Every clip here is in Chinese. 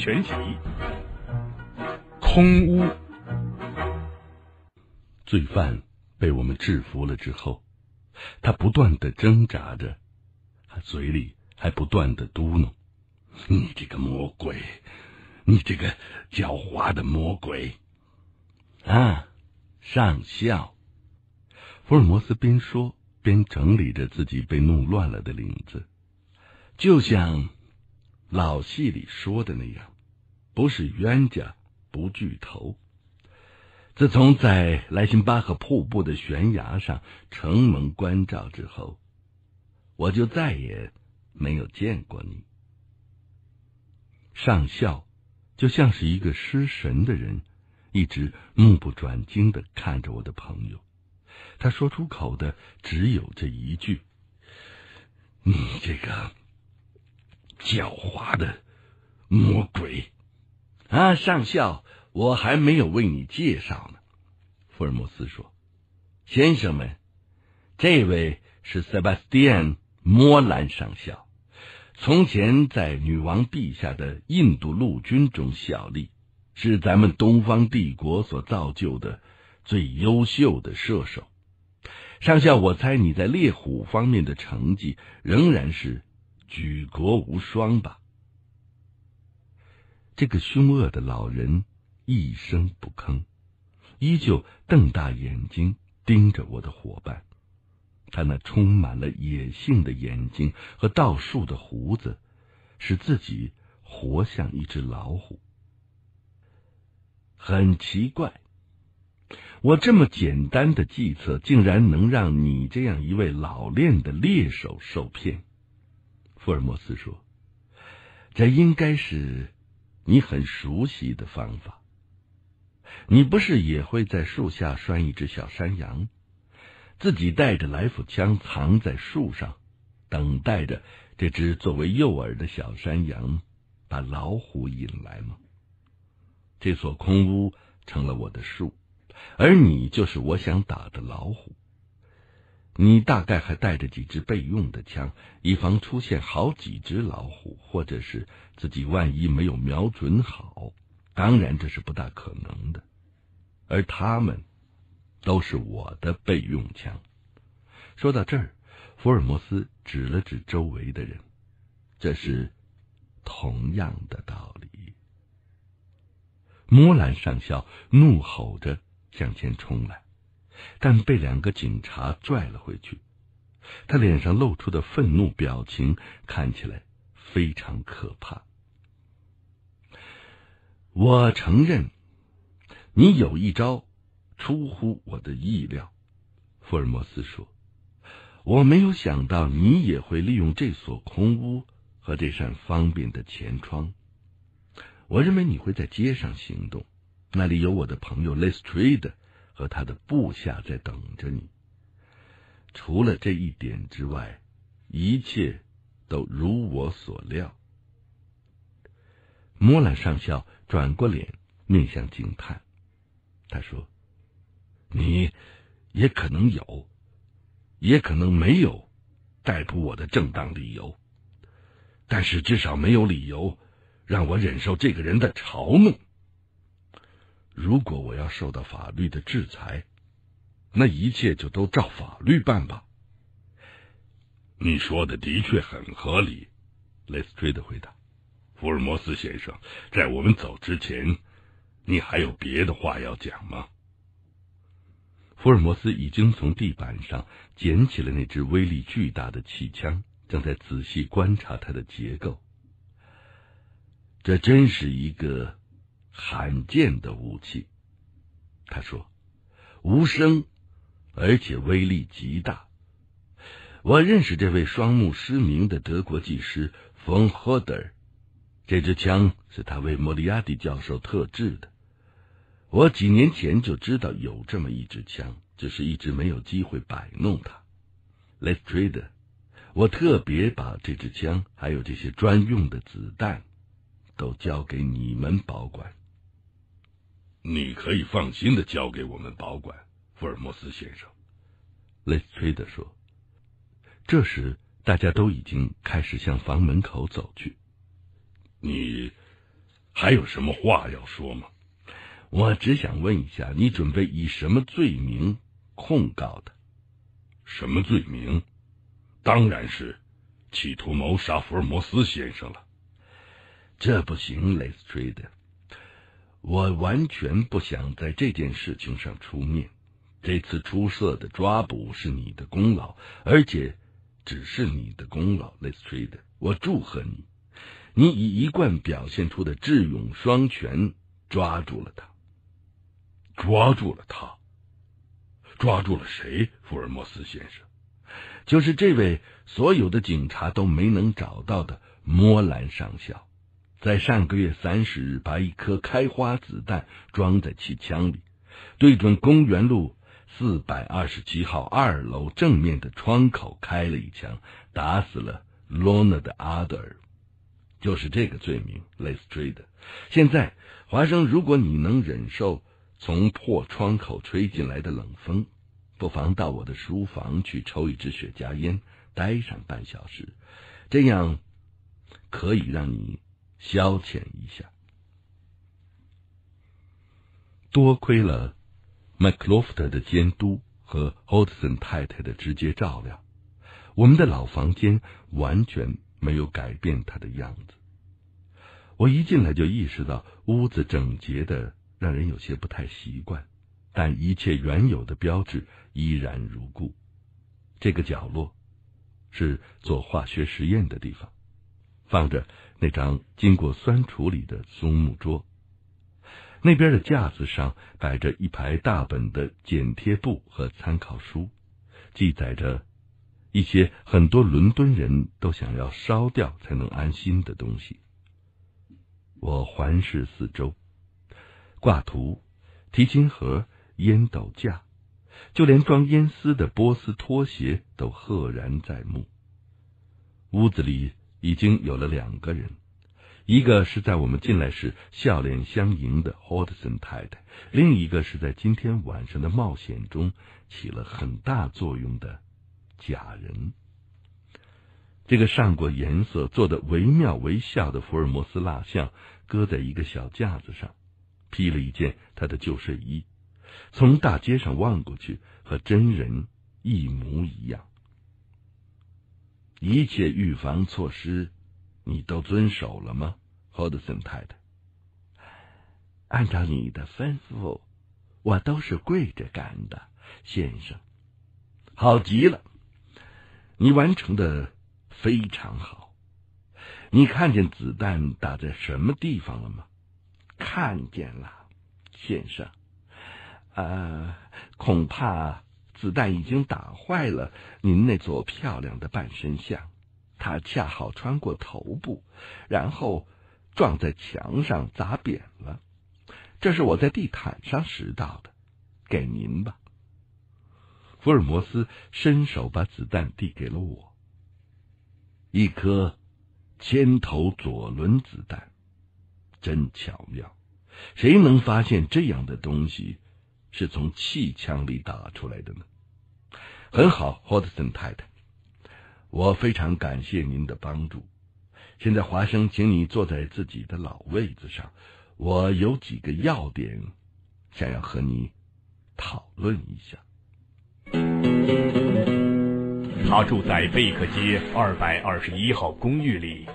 全集，空屋，罪犯被我们制服了之后，他不断的挣扎着，他嘴里还不断的嘟囔：“你这个魔鬼，你这个狡猾的魔鬼。”啊，上校，福尔摩斯边说边整理着自己被弄乱了的领子，就像老戏里说的那样。不是冤家不聚头。自从在莱辛巴赫瀑布的悬崖上承蒙关照之后，我就再也没有见过你。上校就像是一个失神的人，一直目不转睛的看着我的朋友。他说出口的只有这一句：“你这个狡猾的魔鬼。”啊，上校，我还没有为你介绍呢。福尔摩斯说：“先生们，这位是塞巴斯蒂安·莫兰上校，从前在女王陛下的印度陆军中效力，是咱们东方帝国所造就的最优秀的射手。上校，我猜你在猎虎方面的成绩仍然是举国无双吧。”这个凶恶的老人一声不吭，依旧瞪大眼睛盯着我的伙伴。他那充满了野性的眼睛和倒竖的胡子，使自己活像一只老虎。很奇怪，我这么简单的计策，竟然能让你这样一位老练的猎手受骗。”福尔摩斯说，“这应该是……你很熟悉的方法，你不是也会在树下拴一只小山羊，自己带着来福枪藏在树上，等待着这只作为诱饵的小山羊把老虎引来吗？这所空屋成了我的树，而你就是我想打的老虎。你大概还带着几支备用的枪，以防出现好几只老虎，或者是自己万一没有瞄准好。当然，这是不大可能的。而他们，都是我的备用枪。说到这儿，福尔摩斯指了指周围的人，这是同样的道理。摩兰上校怒吼着向前冲来。但被两个警察拽了回去，他脸上露出的愤怒表情看起来非常可怕。我承认，你有一招出乎我的意料，福尔摩斯说：“我没有想到你也会利用这所空屋和这扇方便的前窗。我认为你会在街上行动，那里有我的朋友莱斯 d 德。”和他的部下在等着你。除了这一点之外，一切都如我所料。摩兰上校转过脸，面向惊叹，他说：“你也可能有，也可能没有逮捕我的正当理由，但是至少没有理由让我忍受这个人的嘲弄。”如果我要受到法律的制裁，那一切就都照法律办吧。你说的的确很合理。”雷斯追的回答，“福尔摩斯先生，在我们走之前，你还有别的话要讲吗？”福尔摩斯已经从地板上捡起了那只威力巨大的气枪，正在仔细观察它的结构。这真是一个……罕见的武器，他说：“无声，而且威力极大。”我认识这位双目失明的德国技师冯·霍德尔。这支枪是他为莫里亚蒂教授特制的。我几年前就知道有这么一支枪，只是一直没有机会摆弄它。Let's t r a d e 我特别把这支枪还有这些专用的子弹，都交给你们保管。你可以放心的交给我们保管，福尔摩斯先生。”雷斯垂德说。这时，大家都已经开始向房门口走去。你还有什么话要说吗？我只想问一下，你准备以什么罪名控告他？什么罪名？当然是企图谋杀福尔摩斯先生了。这不行，雷斯崔德。我完全不想在这件事情上出面。这次出色的抓捕是你的功劳，而且只是你的功劳。雷斯垂德，我祝贺你，你以一贯表现出的智勇双全抓住了他，抓住了他，抓住了谁？福尔摩斯先生，就是这位所有的警察都没能找到的摩兰上校。在上个月三十日，把一颗开花子弹装在气枪里，对准公园路四百二十七号二楼正面的窗口开了一枪，打死了罗娜的阿德尔。就是这个罪名，类似追的。现在，华生，如果你能忍受从破窗口吹进来的冷风，不妨到我的书房去抽一支雪茄烟，待上半小时，这样可以让你。消遣一下。多亏了麦克洛夫特的监督和奥特森太太的直接照料，我们的老房间完全没有改变它的样子。我一进来就意识到屋子整洁的让人有些不太习惯，但一切原有的标志依然如故。这个角落是做化学实验的地方。放着那张经过酸处理的松木桌。那边的架子上摆着一排大本的剪贴簿和参考书，记载着一些很多伦敦人都想要烧掉才能安心的东西。我环视四周，挂图、提琴盒、烟斗架，就连装烟丝的波斯拖鞋都赫然在目。屋子里。已经有了两个人，一个是在我们进来时笑脸相迎的霍德森太太，另一个是在今天晚上的冒险中起了很大作用的假人。这个上过颜色、做的惟妙惟肖的福尔摩斯蜡像，搁在一个小架子上，披了一件他的旧睡衣，从大街上望过去，和真人一模一样。一切预防措施，你都遵守了吗，霍德森太太？按照你的吩咐，我都是跪着干的，先生。好极了，你完成的非常好。你看见子弹打在什么地方了吗？看见了，先生。啊，恐怕。子弹已经打坏了您那座漂亮的半身像，它恰好穿过头部，然后撞在墙上砸扁了。这是我在地毯上拾到的，给您吧。福尔摩斯伸手把子弹递给了我。一颗铅头左轮子弹，真巧妙！谁能发现这样的东西是从气枪里打出来的呢？很好，霍特森太太，我非常感谢您的帮助。现在，华生，请你坐在自己的老位子上。我有几个要点，想要和你讨论一下。他住在贝克街二百二十一号公寓里。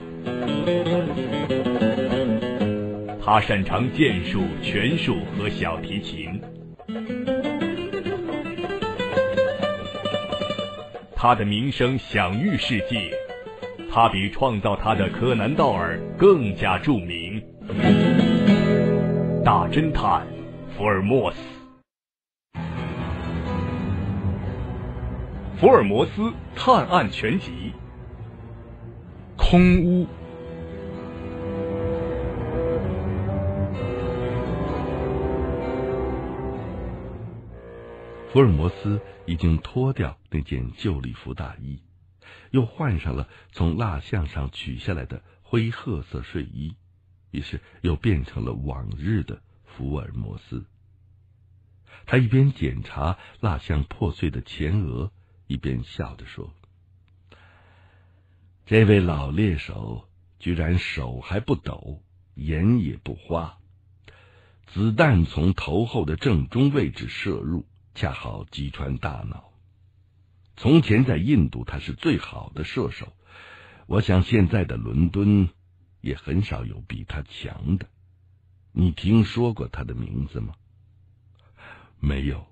他擅长剑术、拳术和小提琴。他的名声享誉世界，他比创造他的柯南道尔更加著名。大侦探福尔摩斯，《福尔摩斯探案全集》，空屋。福尔摩斯已经脱掉那件旧礼服大衣，又换上了从蜡像上取下来的灰褐色睡衣，于是又变成了往日的福尔摩斯。他一边检查蜡像破碎的前额，一边笑着说：“这位老猎手居然手还不抖，眼也不花，子弹从头后的正中位置射入。”恰好击穿大脑。从前在印度，他是最好的射手。我想现在的伦敦，也很少有比他强的。你听说过他的名字吗？没有，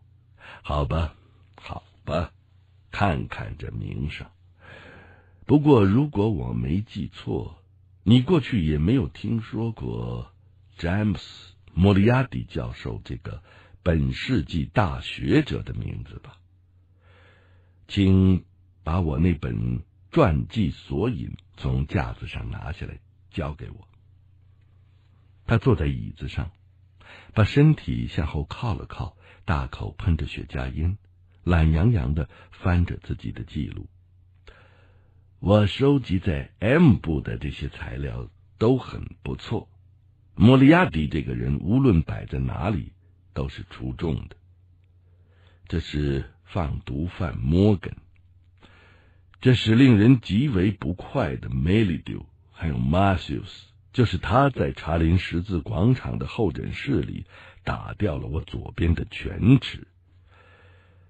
好吧，好吧，看看这名声。不过，如果我没记错，你过去也没有听说过詹姆斯·莫里亚蒂教授这个。本世纪大学者的名字吧，请把我那本传记索引从架子上拿下来交给我。他坐在椅子上，把身体向后靠了靠，大口喷着雪茄烟，懒洋洋的翻着自己的记录。我收集在 M 部的这些材料都很不错，莫里亚蒂这个人无论摆在哪里。都是出众的。这是放毒犯摩根，这是令人极为不快的梅利丢，还有马修斯，就是他在查林十字广场的候诊室里打掉了我左边的犬齿。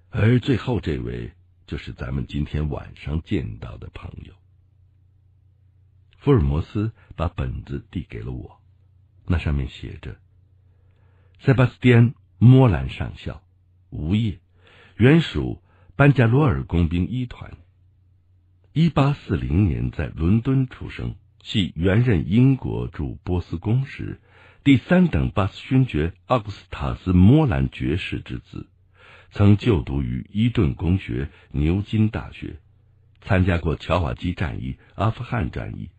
而最后这位就是咱们今天晚上见到的朋友。福尔摩斯把本子递给了我，那上面写着。塞巴斯蒂安·莫兰上校，无业，原属班加罗尔工兵一团。一八四零年在伦敦出生，系原任英国驻波斯公使第三等巴斯勋爵奥古斯塔斯·莫兰爵士之子，曾就读于伊顿公学、牛津大学，参加过乔瓦基战役、阿富汗战役，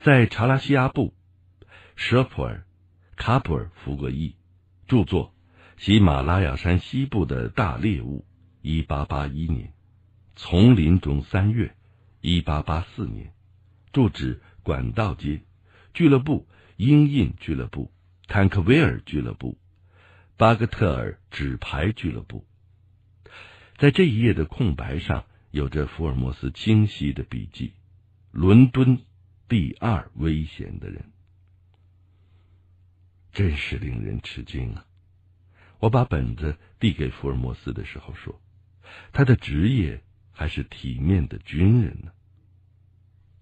在查拉西阿布、舍普尔、卡普尔服过役。著作《喜马拉雅山西部的大猎物》，1881年；丛林中三月，1884年；住址：管道街；俱乐部：英印俱乐部、坦克威尔俱乐部、巴格特尔纸牌俱乐部。在这一页的空白上，有着福尔摩斯清晰的笔记：伦敦，第二危险的人。真是令人吃惊啊！我把本子递给福尔摩斯的时候说：“他的职业还是体面的军人呢。”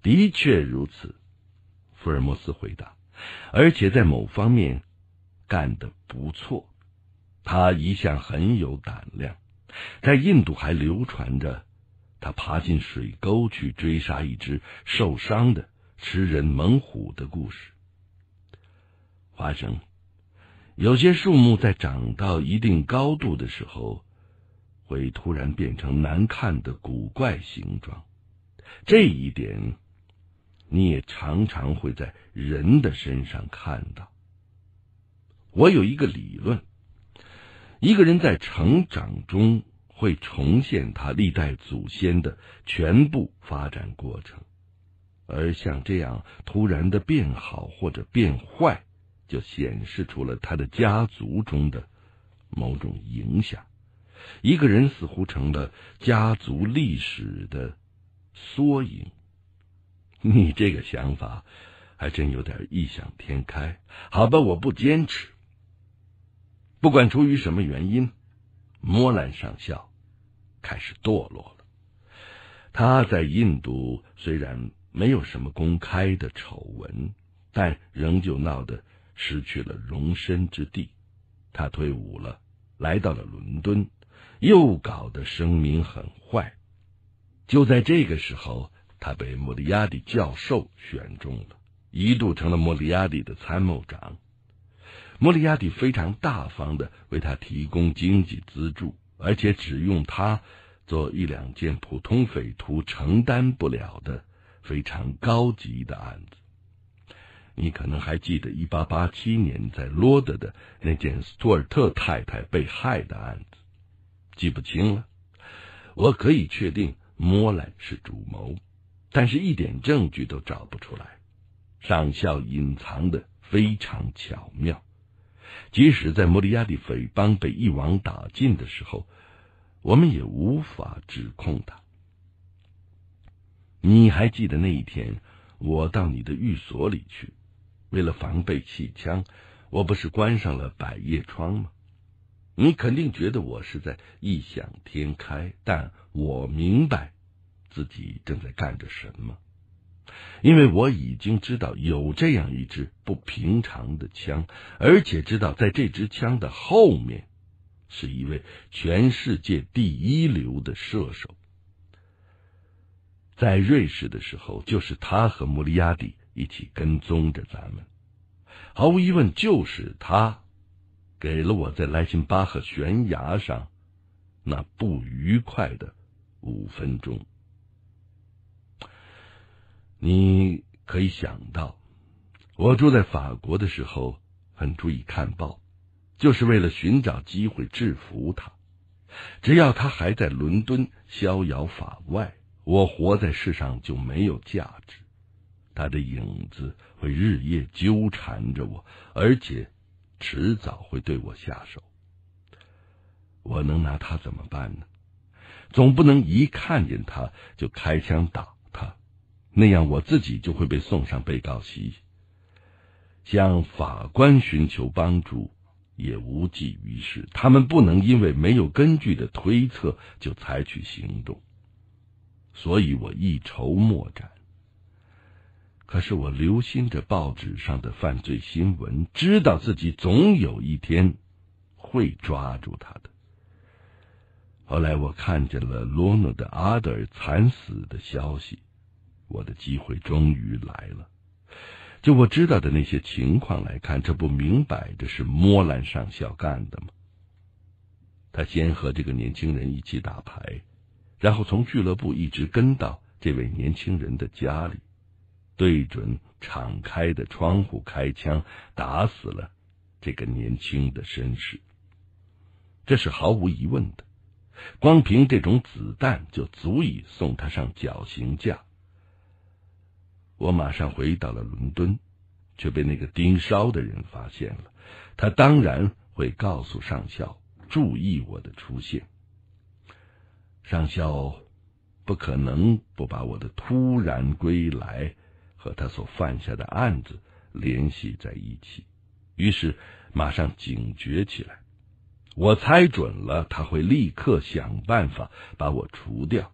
的确如此，福尔摩斯回答：“而且在某方面干得不错，他一向很有胆量，在印度还流传着他爬进水沟去追杀一只受伤的吃人猛虎的故事。”发生，有些树木在长到一定高度的时候，会突然变成难看的古怪形状。这一点，你也常常会在人的身上看到。我有一个理论：一个人在成长中会重现他历代祖先的全部发展过程，而像这样突然的变好或者变坏。就显示出了他的家族中的某种影响。一个人似乎成了家族历史的缩影。你这个想法还真有点异想天开。好吧，我不坚持。不管出于什么原因，摩兰上校开始堕落了。他在印度虽然没有什么公开的丑闻，但仍旧闹得。失去了容身之地，他退伍了，来到了伦敦，又搞得声名很坏。就在这个时候，他被莫里亚蒂教授选中了，一度成了莫里亚蒂的参谋长。莫里亚蒂非常大方的为他提供经济资助，而且只用他做一两件普通匪徒承担不了的非常高级的案子。你可能还记得1887年在罗德的那件斯托尔特太太被害的案子，记不清了。我可以确定莫莱是主谋，但是一点证据都找不出来。上校隐藏的非常巧妙，即使在莫里亚蒂匪帮被一网打尽的时候，我们也无法指控他。你还记得那一天，我到你的寓所里去？为了防备气枪，我不是关上了百叶窗吗？你肯定觉得我是在异想天开，但我明白自己正在干着什么，因为我已经知道有这样一支不平常的枪，而且知道在这支枪的后面是一位全世界第一流的射手。在瑞士的时候，就是他和莫里亚蒂。一起跟踪着咱们，毫无疑问，就是他，给了我在莱辛巴赫悬崖上那不愉快的五分钟。你可以想到，我住在法国的时候，很注意看报，就是为了寻找机会制服他。只要他还在伦敦逍遥法外，我活在世上就没有价值。他的影子会日夜纠缠着我，而且迟早会对我下手。我能拿他怎么办呢？总不能一看见他就开枪打他，那样我自己就会被送上被告席。向法官寻求帮助也无济于事，他们不能因为没有根据的推测就采取行动。所以我一筹莫展。可是我留心着报纸上的犯罪新闻，知道自己总有一天会抓住他的。后来我看见了罗诺的阿德尔惨死的消息，我的机会终于来了。就我知道的那些情况来看，这不明摆着是莫兰上校干的吗？他先和这个年轻人一起打牌，然后从俱乐部一直跟到这位年轻人的家里。对准敞开的窗户开枪，打死了这个年轻的绅士。这是毫无疑问的，光凭这种子弹就足以送他上绞刑架。我马上回到了伦敦，却被那个盯梢的人发现了。他当然会告诉上校注意我的出现。上校不可能不把我的突然归来。和他所犯下的案子联系在一起，于是马上警觉起来。我猜准了，他会立刻想办法把我除掉，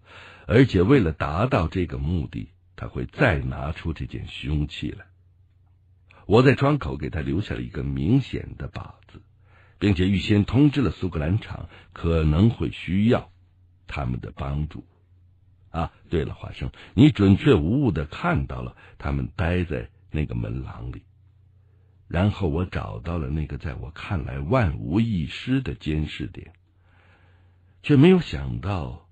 而且为了达到这个目的，他会再拿出这件凶器来。我在窗口给他留下了一个明显的靶子，并且预先通知了苏格兰场，可能会需要他们的帮助。啊，对了，华生，你准确无误的看到了他们待在那个门廊里，然后我找到了那个在我看来万无一失的监视点，却没有想到，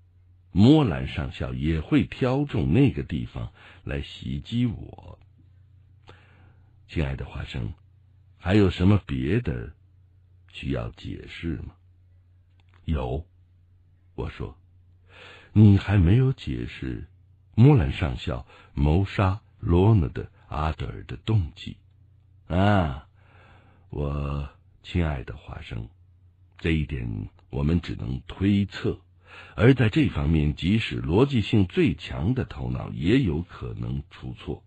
摩兰上校也会挑中那个地方来袭击我。亲爱的华生，还有什么别的需要解释吗？有，我说。你还没有解释，莫兰上校谋杀罗纳德·阿德尔的动机，啊，我亲爱的华生，这一点我们只能推测，而在这方面，即使逻辑性最强的头脑也有可能出错。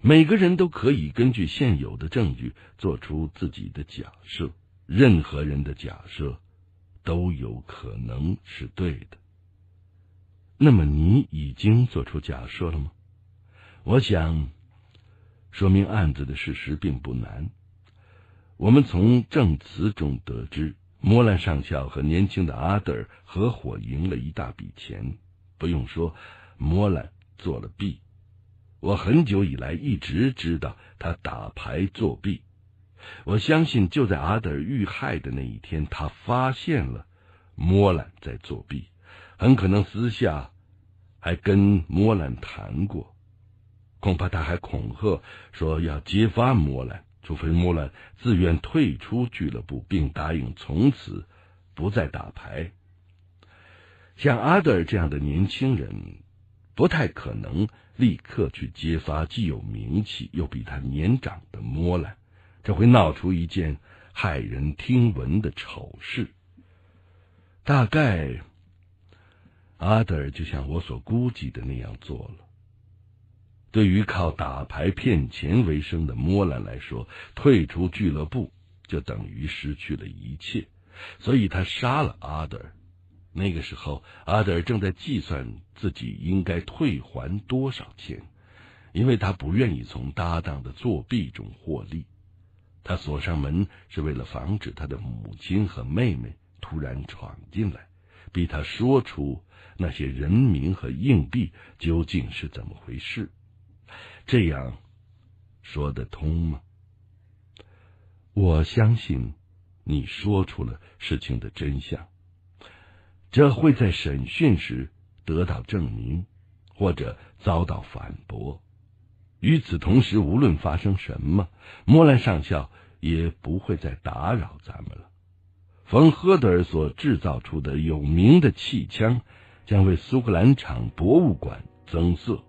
每个人都可以根据现有的证据做出自己的假设，任何人的假设都有可能是对的。那么你已经做出假设了吗？我想，说明案子的事实并不难。我们从证词中得知，摩兰上校和年轻的阿德尔合伙赢了一大笔钱。不用说，摩兰做了弊。我很久以来一直知道他打牌作弊。我相信，就在阿德尔遇害的那一天，他发现了摩兰在作弊。很可能私下还跟摩兰谈过，恐怕他还恐吓说要揭发摩兰，除非摩兰自愿退出俱乐部，并答应从此不再打牌。像阿德尔这样的年轻人，不太可能立刻去揭发既有名气又比他年长的摩兰，这会闹出一件骇人听闻的丑事。大概。阿德尔就像我所估计的那样做了。对于靠打牌骗钱为生的莫兰来说，退出俱乐部就等于失去了一切，所以他杀了阿德尔。那个时候，阿德尔正在计算自己应该退还多少钱，因为他不愿意从搭档的作弊中获利。他锁上门是为了防止他的母亲和妹妹突然闯进来。逼他说出那些人名和硬币究竟是怎么回事？这样说得通吗？我相信你说出了事情的真相，这会在审讯时得到证明，或者遭到反驳。与此同时，无论发生什么，莫兰上校也不会再打扰咱们了。冯·赫德尔所制造出的有名的气枪，将为苏格兰场博物馆增色。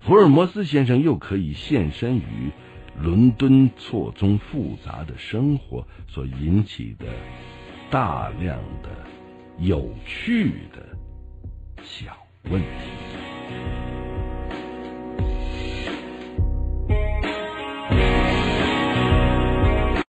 福尔摩斯先生又可以现身于伦敦错综复杂的生活所引起的大量的有趣的小问题。